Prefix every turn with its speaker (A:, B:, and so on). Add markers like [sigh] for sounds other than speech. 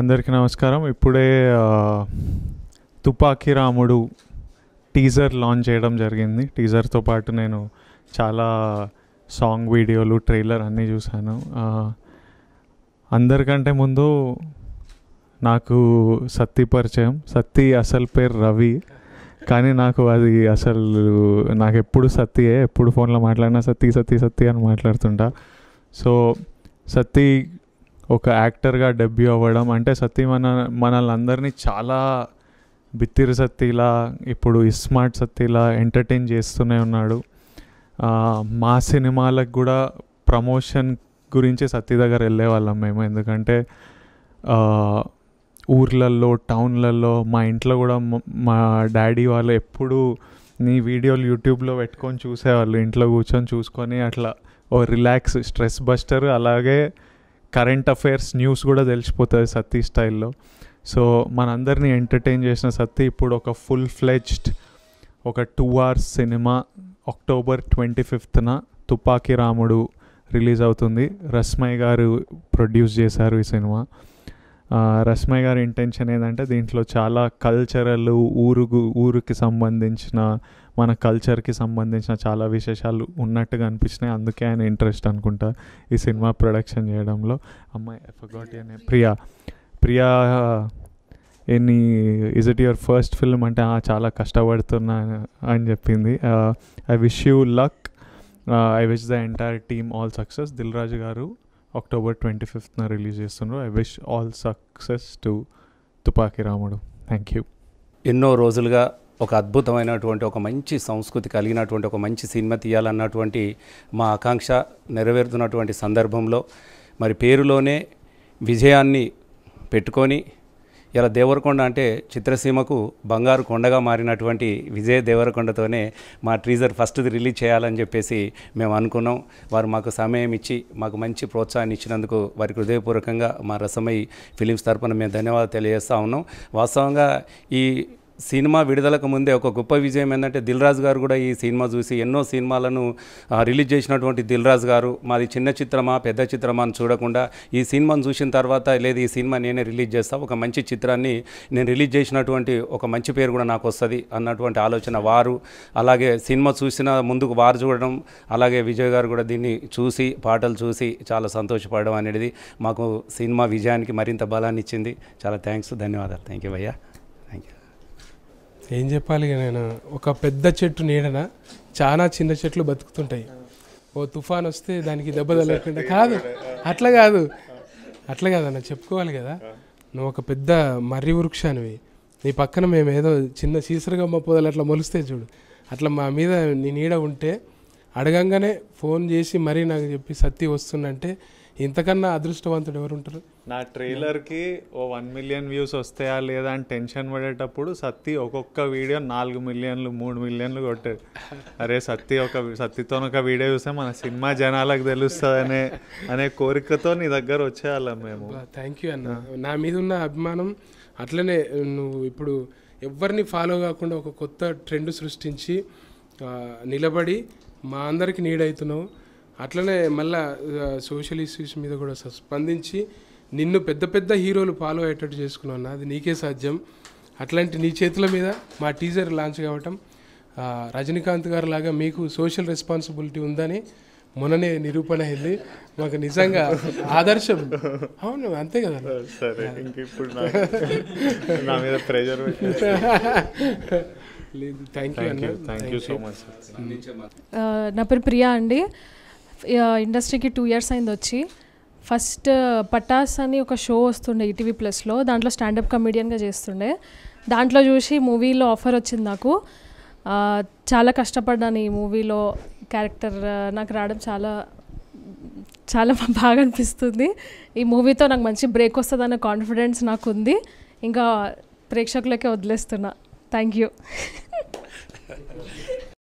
A: అందరికీ నమస్కారం ఇప్పుడే తుపాకీ రాముడు టీజర్ లాంచ్ చేయడం జరిగింది టీజర్తో పాటు నేను చాలా సాంగ్ వీడియోలు ట్రైలర్ అన్నీ చూశాను అందరికంటే ముందు నాకు సత్తి పరిచయం సత్తి అసలు పేరు రవి కానీ నాకు అది అసలు నాకు ఎప్పుడు సత్తియే ఎప్పుడు ఫోన్లో మాట్లాడినా సత్తి సత్తి సత్తి అని మాట్లాడుతుంటా సో సత్తి ఒక యాక్టర్గా డెబ్యూ అవ్వడం అంటే సత్తి మన మనల్ని అందరినీ చాలా బిత్తిరి సత్తిలా ఇప్పుడు ఇస్మార్ట్ సత్తిలా ఎంటర్టైన్ చేస్తూనే ఉన్నాడు మా సినిమాలకు కూడా ప్రమోషన్ గురించి సత్తి దగ్గర వెళ్ళేవాళ్ళం మేము ఎందుకంటే ఊర్లల్లో టౌన్లలో మా ఇంట్లో కూడా మా డాడీ వాళ్ళు ఎప్పుడు నీ వీడియోలు యూట్యూబ్లో పెట్టుకొని చూసేవాళ్ళు ఇంట్లో కూర్చొని చూసుకొని అట్లా ఓ రిలాక్స్ స్ట్రెస్ బస్టర్ అలాగే కరెంట్ అఫైర్స్ న్యూస్ కూడా తెలిసిపోతుంది సత్తి స్టైల్లో సో మనందరినీ ఎంటర్టైన్ చేసిన సత్తి ఇప్పుడు ఒక ఫుల్ ఫ్లెజ్డ్ ఒక two hours cinema October twenty ఫిఫ్త్న తుపాకీ రాముడు రిలీజ్ అవుతుంది రస్మయ్ గారు ప్రొడ్యూస్ చేశారు ఈ సినిమా రస్మయ్ గారి ఇంటెన్షన్ ఏంటంటే దీంట్లో చాలా కల్చరల్ ఊరుకు ఊరికి సంబంధించిన మన కల్చర్కి సంబంధించిన చాలా విశేషాలు ఉన్నట్టుగా అనిపించినాయి అందుకే ఆయన ఇంట్రెస్ట్ అనుకుంటా ఈ సినిమా ప్రొడక్షన్ చేయడంలో
B: అమ్మాయి ఎఫగోటి అనే
A: ప్రియా ప్రియా ఎనీ is it your first film అంటే చాలా కష్టపడుతున్నా అని చెప్పింది I wish you luck I wish the entire team all success Dil Raju గారు అక్టోబర్ ట్వంటీ ఫిఫ్త్న రిలీజ్ చేస్తున్నారు I wish all success to Tupaki Ramudu thank you
B: ఎన్నో రోజులుగా ఒక అద్భుతమైనటువంటి ఒక మంచి సంస్కృతి కలిగినటువంటి ఒక మంచి సినిమా తీయాలన్నటువంటి మా ఆకాంక్ష నెరవేరుతున్నటువంటి సందర్భంలో మరి పేరులోనే విజయాన్ని పెట్టుకొని ఇలా దేవరకొండ అంటే చిత్రసీమకు బంగారు కొండగా మారినటువంటి విజయ్ దేవరకొండతోనే మా ట్రీజర్ ఫస్ట్ది రిలీజ్ చేయాలని చెప్పేసి మేము అనుకున్నాం వారు మాకు సమయం ఇచ్చి మాకు మంచి ప్రోత్సాహాన్ని ఇచ్చినందుకు వారికి హృదయపూర్వకంగా మా రసమై ఫిలిమ్స్ తరపున మేము ధన్యవాదాలు తెలియజేస్తూ ఉన్నాం వాస్తవంగా ఈ సినిమా విడుదలకు ముందే ఒక గొప్ప విజయం ఏంటంటే దిల్రాజ్ గారు కూడా ఈ సినిమా చూసి ఎన్నో సినిమాలను రిలీజ్ చేసినటువంటి దిల్రాజ్ గారు మాది చిన్న చిత్రమా పెద్ద చిత్రమా అని చూడకుండా ఈ సినిమాను చూసిన తర్వాత లేదు ఈ సినిమా నేనే రిలీజ్ చేస్తా ఒక మంచి చిత్రాన్ని నేను రిలీజ్ చేసినటువంటి ఒక మంచి పేరు కూడా నాకు వస్తుంది అన్నటువంటి ఆలోచన వారు అలాగే సినిమా చూసిన ముందుకు వారు చూడడం అలాగే విజయ్ గారు కూడా దీన్ని చూసి పాటలు చూసి చాలా సంతోషపడడం అనేది మాకు సినిమా విజయానికి మరింత బలాన్ని ఇచ్చింది చాలా థ్యాంక్స్ ధన్యవాదాలు థ్యాంక్ యూ భయ్యా
C: ఏం చెప్పాలి నేను ఒక పెద్ద చెట్టు నీడన చాలా చిన్న చెట్లు బతుకుతుంటాయి ఓ తుఫాన్ వస్తే దానికి దెబ్బ తగలకుండా కాదు అట్లా కాదు అట్లా కాదన్న చెప్పుకోవాలి కదా నువ్వు ఒక పెద్ద మర్రి వృక్షానివి నీ పక్కన మేము ఏదో చిన్న సీసరగమ్మ పొదలు అట్లా మొలిస్తే చూడు అట్లా మా మీద నీ నీడ ఉంటే అడగంగానే ఫోన్ చేసి మరీ నాకు చెప్పి సత్తి వస్తుందంటే ఇంతకన్నా అదృష్టవంతుడు ఎవరు ఉంటారు
A: నా ట్రైలర్కి ఓ వన్ మిలియన్ వ్యూస్ వస్తాయా లేదా అని టెన్షన్ పడేటప్పుడు సత్తి ఒక్కొక్క వీడియో నాలుగు మిలియన్లు మూడు మిలియన్లు కొట్టాడు అరే సత్తి ఒక సత్తితో ఒక వీడియో చూస్తే మన సినిమా జనాలకు తెలుస్తుంది అనే అనే కోరికతో నీ దగ్గర వచ్చేయాలా మేము
C: థ్యాంక్ యూ అన్న నా మీద ఉన్న అభిమానం అట్లనే నువ్వు ఇప్పుడు ఎవరిని ఫాలో కాకుండా ఒక కొత్త ట్రెండ్ సృష్టించి నిలబడి మా అందరికి నీడవుతున్నావు అట్లనే మళ్ళా సోషల్ ఇష్యూస్ మీద కూడా స్పందించి నిన్ను పెద్ద పెద్ద హీరోలు ఫాలో అయ్యేటట్టు చేసుకున్నాను అది నీకే సాధ్యం అట్లాంటి నీ చేతుల మీద మా టీజర్ లాంచ్ కావటం రజనీకాంత్ గారు లాగా మీకు సోషల్ రెస్పాన్సిబిలిటీ ఉందని మొన్ననే నిరూపణ అయింది మాకు నిజంగా ఆదర్శం అవును అంతే కదా సరే నా మీద ప్రెజర్ లేదు thank
B: you thank you so much
C: నా పేరు ప్రియా అండి ఇండస్ట్రీకి టూ ఇయర్స్ అయింది వచ్చి ఫస్ట్ uh, పటాస్ అని ఒక షో వస్తుండే ఈటీవీ e ప్లస్లో దాంట్లో స్టాండప్ కమెడియన్గా చేస్తుండే దాంట్లో చూసి మూవీలో ఆఫర్ వచ్చింది నాకు చాలా కష్టపడ్డాను ఈ మూవీలో క్యారెక్టర్ నాకు రావడం చాలా చాలా [laughs] బాగా అనిపిస్తుంది ఈ మూవీతో నాకు మంచి బ్రేక్ వస్తుందనే కాన్ఫిడెన్స్ నాకు ఉంది ఇంకా ప్రేక్షకులకే వదిలేస్తున్నా థ్యాంక్ యూ [laughs]